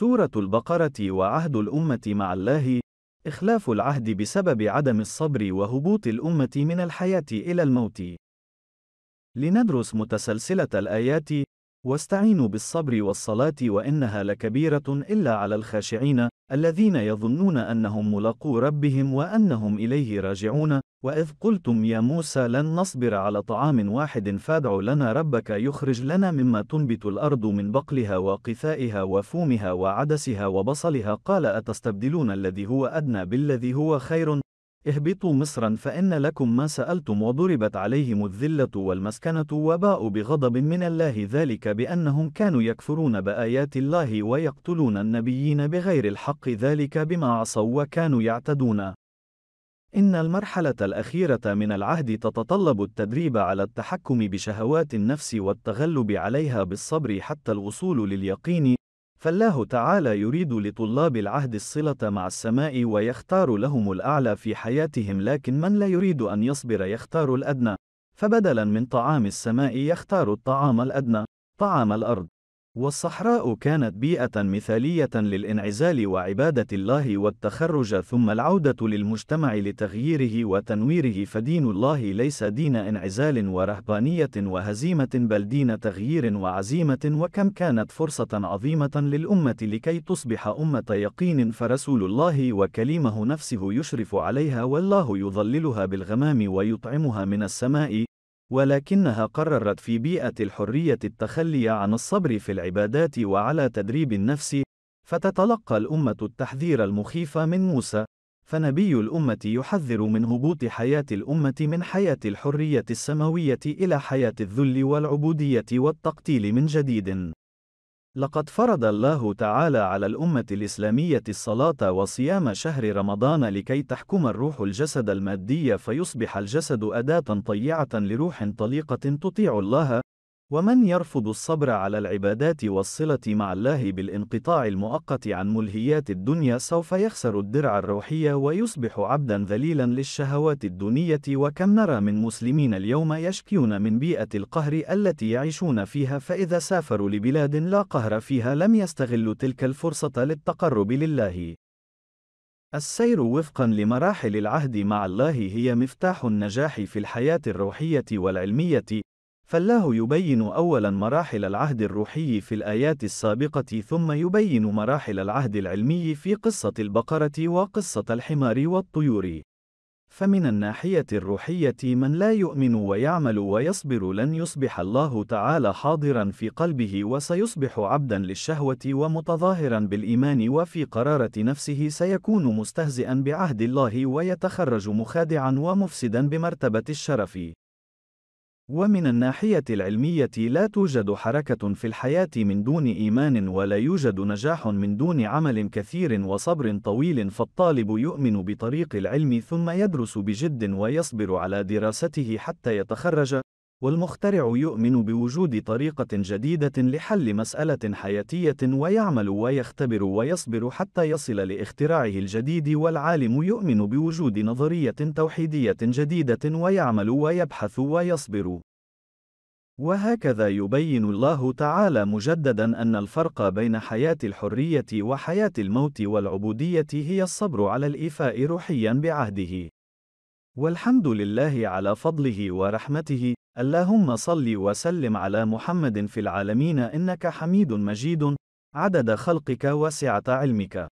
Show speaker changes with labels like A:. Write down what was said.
A: سورة البقرة وعهد الأمة مع الله إخلاف العهد بسبب عدم الصبر وهبوط الأمة من الحياة إلى الموت. لندرس متسلسلة الآيات، واستعينوا بالصبر والصلاة وإنها لكبيرة إلا على الخاشعين، الذين يظنون أنهم ملاقو ربهم وأنهم إليه راجعون وإذ قلتم يا موسى لن نصبر على طعام واحد فادع لنا ربك يخرج لنا مما تنبت الأرض من بقلها وقثائها وفومها وعدسها وبصلها قال أتستبدلون الذي هو أدنى بالذي هو خير اهبطوا مصرا فإن لكم ما سألتم وضربت عليهم الذلة والمسكنة وباءوا بغضب من الله ذلك بأنهم كانوا يكفرون بآيات الله ويقتلون النبيين بغير الحق ذلك بما عصوا وكانوا يعتدون. إن المرحلة الأخيرة من العهد تتطلب التدريب على التحكم بشهوات النفس والتغلب عليها بالصبر حتى الوصول لليقين فالله تعالى يريد لطلاب العهد الصلة مع السماء ويختار لهم الأعلى في حياتهم لكن من لا يريد أن يصبر يختار الأدنى، فبدلاً من طعام السماء يختار الطعام الأدنى، طعام الأرض. والصحراء كانت بيئة مثالية للانعزال وعبادة الله والتخرج ثم العودة للمجتمع لتغييره وتنويره فدين الله ليس دين انعزال ورهبانية وهزيمة بل دين تغيير وعزيمة وكم كانت فرصة عظيمة للأمة لكي تصبح أمة يقين فرسول الله وكليمه نفسه يشرف عليها والله يظللها بالغمام ويطعمها من السماء ولكنها قررت في بيئة الحرية التخلي عن الصبر في العبادات وعلى تدريب النفس، فتتلقى الأمة التحذير المخيف من موسى، فنبي الأمة يحذر من هبوط حياة الأمة من حياة الحرية السماوية إلى حياة الذل والعبودية والتقتيل من جديد. لقد فرض الله تعالى على الأمة الإسلامية الصلاة وصيام شهر رمضان لكي تحكم الروح الجسد المادي فيصبح الجسد أداة طيعة لروح طليقة تطيع الله ومن يرفض الصبر على العبادات والصلة مع الله بالانقطاع المؤقت عن ملهيات الدنيا سوف يخسر الدرع الروحية ويصبح عبدا ذليلا للشهوات الدنية وكم نرى من مسلمين اليوم يشكون من بيئة القهر التي يعيشون فيها فإذا سافروا لبلاد لا قهر فيها لم يستغلوا تلك الفرصة للتقرب لله. السير وفقا لمراحل العهد مع الله هي مفتاح النجاح في الحياة الروحية والعلمية، فالله يبين أولا مراحل العهد الروحي في الآيات السابقة ثم يبين مراحل العهد العلمي في قصة البقرة وقصة الحمار والطيور. فمن الناحية الروحية من لا يؤمن ويعمل ويصبر لن يصبح الله تعالى حاضرا في قلبه وسيصبح عبدا للشهوة ومتظاهرا بالإيمان وفي قرارة نفسه سيكون مستهزئا بعهد الله ويتخرج مخادعا ومفسدا بمرتبة الشرف. ومن الناحية العلمية لا توجد حركة في الحياة من دون إيمان ولا يوجد نجاح من دون عمل كثير وصبر طويل فالطالب يؤمن بطريق العلم ثم يدرس بجد ويصبر على دراسته حتى يتخرج والمخترع يؤمن بوجود طريقة جديدة لحل مسألة حياتية ويعمل ويختبر ويصبر حتى يصل لاختراعه الجديد والعالم يؤمن بوجود نظرية توحيدية جديدة ويعمل ويبحث ويصبر وهكذا يبين الله تعالى مجددا أن الفرق بين حياة الحرية وحياة الموت والعبودية هي الصبر على الإيفاء روحيا بعهده والحمد لله على فضله ورحمته اللهم صل وسلم على محمد في العالمين إنك حميد مجيد عدد خلقك وسعة علمك